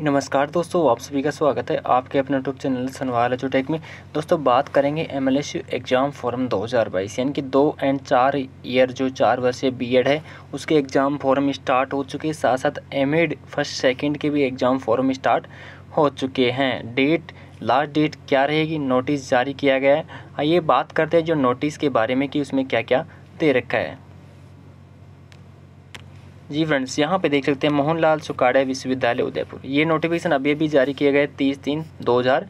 नमस्कार दोस्तों आप सभी का स्वागत है आपके अपने यूट्यूब चैनल सनवाल टेक में दोस्तों बात करेंगे एम एग्ज़ाम फॉर्म 2022 यानी कि दो एंड चार ईयर जो चार वर्षीय बीएड है उसके एग्ज़ाम फॉर्म स्टार्ट हो चुके हैं साथ साथ एम एड फर्स्ट सेकेंड के भी एग्ज़ाम फॉर्म स्टार्ट हो चुके हैं डेट लास्ट डेट क्या रहेगी नोटिस जारी किया गया है आइए बात करते हैं जो नोटिस के बारे में कि उसमें क्या क्या दे रखा है जी फ्रेंड्स यहाँ पे देख सकते हैं मोहनलाल सुखाड़ा विश्वविद्यालय उदयपुर ये नोटिफिकेशन अभी अभी जारी किए गए तीस तीन दो हज़ार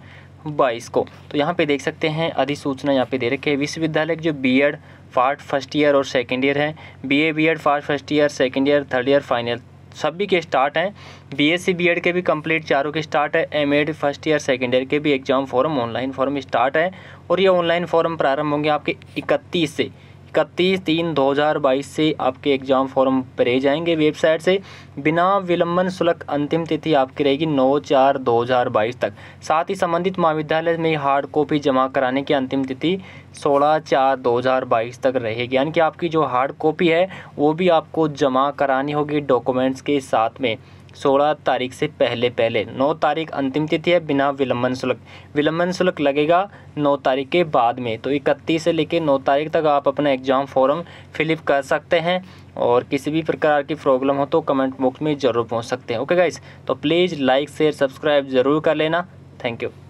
बाईस को तो यहाँ पे देख सकते हैं अधिसूचना यहाँ पे दे रखी है विश्वविद्यालय जो B Ed part first year और सेकेंड ईयर है B A B Ed part first year second year third year final सभी के स्टार्ट हैं बी एस सी के भी कंप्लीट चारों के स्टार्ट है M Ed first year second year के भी exam form online form start है और ये ऑनलाइन फॉर्म प्रारंभ होंगे आपके इकतीस से इकतीस तीन दो हज़ार बाईस से आपके एग्ज़ाम फॉर्म भरे जाएंगे वेबसाइट से बिना विलंबन शुल्क अंतिम तिथि आपकी रहेगी नौ चार दो हज़ार बाईस तक साथ ही संबंधित महाविद्यालय में हार्ड कॉपी जमा कराने की अंतिम तिथि सोलह चार दो हज़ार बाईस तक रहेगी यानी कि आपकी जो हार्ड कॉपी है वो भी आपको जमा करानी होगी डॉक्यूमेंट्स के साथ में सोलह तारीख से पहले पहले नौ तारीख अंतिम तिथि है बिना विलंबन शुल्क विलंबन शुल्क लगेगा नौ तारीख के बाद में तो इकतीस से लेकर नौ तारीख तक आप अपना एग्ज़ाम फॉर्म फिलअप कर सकते हैं और किसी भी प्रकार की प्रॉब्लम हो तो कमेंट बॉक्स में ज़रूर पहुँच सकते हैं ओके गाइस तो प्लीज़ लाइक शेयर सब्सक्राइब ज़रूर कर लेना थैंक यू